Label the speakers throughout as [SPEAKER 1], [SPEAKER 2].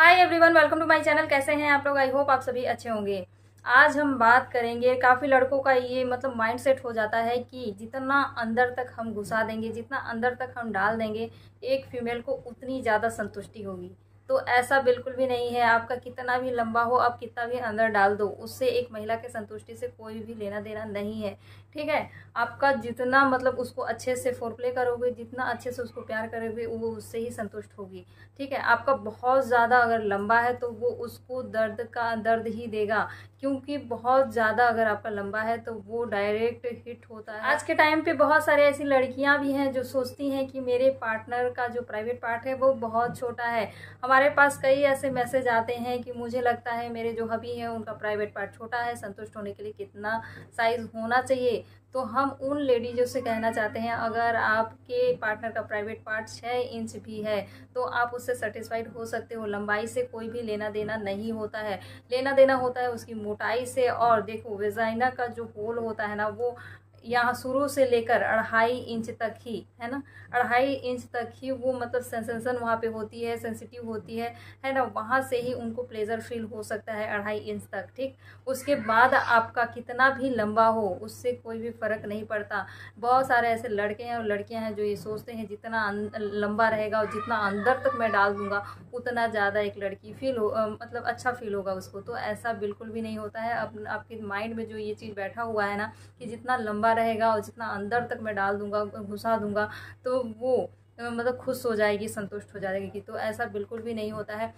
[SPEAKER 1] hi everyone welcome to my channel कैसे हैं आप लोग आई होप आप सभी अच्छे होंगे आज हम बात करेंगे काफ़ी लड़कों का ये मतलब माइंडसेट हो जाता है कि जितना अंदर तक हम घुसा देंगे जितना अंदर तक हम डाल देंगे एक फीमेल को उतनी ज़्यादा संतुष्टि होगी तो ऐसा बिल्कुल भी नहीं है आपका कितना भी लंबा हो आप कितना भी अंदर डाल दो उससे एक महिला के संतुष्टि से कोई भी लेना देना नहीं है ठीक है आपका जितना मतलब उसको अच्छे से फोर प्ले करोगे जितना अच्छे से उसको प्यार करोगे वो उससे ही संतुष्ट होगी ठीक है आपका बहुत ज़्यादा अगर लंबा है तो वो उसको दर्द का दर्द ही देगा क्योंकि बहुत ज़्यादा अगर आपका लंबा है तो वो डायरेक्ट हिट होता है आज के टाइम पे बहुत सारे ऐसी लड़कियां भी हैं जो सोचती हैं कि मेरे पार्टनर का जो प्राइवेट पार्ट है वो बहुत छोटा है हमारे पास कई ऐसे मैसेज आते हैं कि मुझे लगता है मेरे जो हबी हैं उनका प्राइवेट पार्ट छोटा है संतुष्ट होने के लिए कितना साइज़ होना चाहिए तो हम उन लेडीजों से कहना चाहते हैं अगर आपके पार्टनर का प्राइवेट पार्ट छः इंच भी है तो आप उससे सेटिस्फाइड हो सकते हो लंबाई से कोई भी लेना देना नहीं होता है लेना देना होता है उसकी मोटाई से और देखो वेजाइना का जो होल होता है ना वो यहाँ शुरू से लेकर अढ़ाई इंच तक ही है ना अढ़ाई इंच तक ही वो मतलब सेंसेशन वहाँ पे होती है सेंसिटिव होती है है ना वहाँ से ही उनको प्लेजर फील हो सकता है अढ़ाई इंच तक ठीक उसके बाद आपका कितना भी लंबा हो उससे कोई भी फ़र्क नहीं पड़ता बहुत सारे ऐसे लड़के हैं और लड़कियाँ हैं जो ये सोचते हैं जितना अं, लंबा रहेगा और जितना अंदर तक मैं डाल दूँगा उतना ज़्यादा एक लड़की फील हो मतलब अच्छा फील होगा उसको तो ऐसा बिल्कुल भी नहीं होता है अपने आपके माइंड में जो ये चीज़ बैठा हुआ है ना कि जितना लंबा लंबा रहेगा और जितना अंदर तक मैं डाल दूंगा घुसा दूंगा तो वो मतलब खुश हो जाएगी संतुष्ट हो जाएगी तो ऐसा बिल्कुल भी नहीं होता है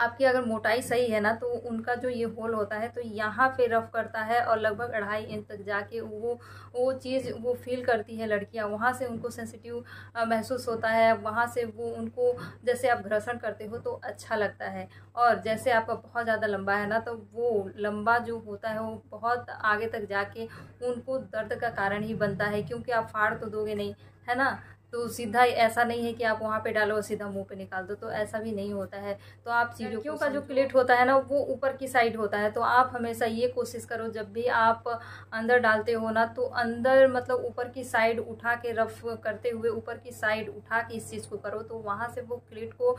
[SPEAKER 1] आपकी अगर मोटाई सही है ना तो उनका जो ये होल होता है तो यहाँ पे रफ करता है और लगभग अढ़ाई इंच तक जाके वो वो चीज़ वो फील करती है लड़कियाँ वहाँ से उनको सेंसिटिव महसूस होता है वहाँ से वो उनको जैसे आप घर्षण करते हो तो अच्छा लगता है और जैसे आपका बहुत ज़्यादा लंबा है ना तो वो लंबा जो होता है वो बहुत आगे तक जाके उनको दर्द का कारण ही बनता है क्योंकि आप फाड़ तो दोगे नहीं है ना तो सीधा ऐसा नहीं है कि आप वहाँ पे डालो और सीधा मुंह पे निकाल दो तो ऐसा भी नहीं होता है तो आप चीज़ों का जो क्लिट होता है ना वो ऊपर की साइड होता है तो आप हमेशा ये कोशिश करो जब भी आप अंदर डालते हो ना तो अंदर मतलब ऊपर की साइड उठा के रफ करते हुए ऊपर की साइड उठा के इस चीज़ को करो तो वहाँ से वो क्लिट को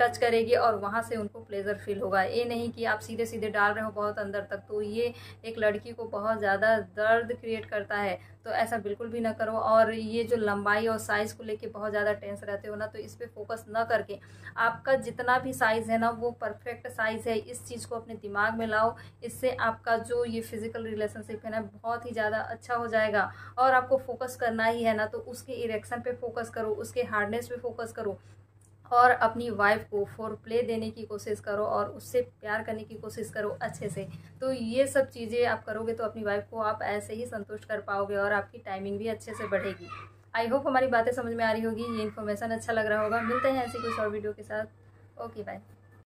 [SPEAKER 1] टच करेगी और वहाँ से उनको प्लेजर फील होगा ये नहीं कि आप सीधे सीधे डाल रहे हो बहुत अंदर तक तो ये एक लड़की को बहुत ज़्यादा दर्द क्रिएट करता है तो ऐसा बिल्कुल भी ना करो और ये जो लंबाई और साइज़ को लेके बहुत ज़्यादा टेंस रहते हो ना तो इस पर फोकस ना करके आपका जितना भी साइज़ है ना वो परफेक्ट साइज़ है इस चीज़ को अपने दिमाग में लाओ इससे आपका जो ये फिज़िकल रिलेशनशिप है ना बहुत ही ज़्यादा अच्छा हो जाएगा और आपको फोकस करना ही है ना तो उसके इरेक्शन पर फोकस करो उसके हार्डनेस पर फोकस करो और अपनी वाइफ को फोर प्ले देने की कोशिश करो और उससे प्यार करने की कोशिश करो अच्छे से तो ये सब चीज़ें आप करोगे तो अपनी वाइफ को आप ऐसे ही संतुष्ट कर पाओगे और आपकी टाइमिंग भी अच्छे से बढ़ेगी आई होप हमारी बातें समझ में आ रही होगी ये इन्फॉर्मेशन अच्छा लग रहा होगा मिलते हैं ऐसी कुछ और वीडियो के साथ ओके बाय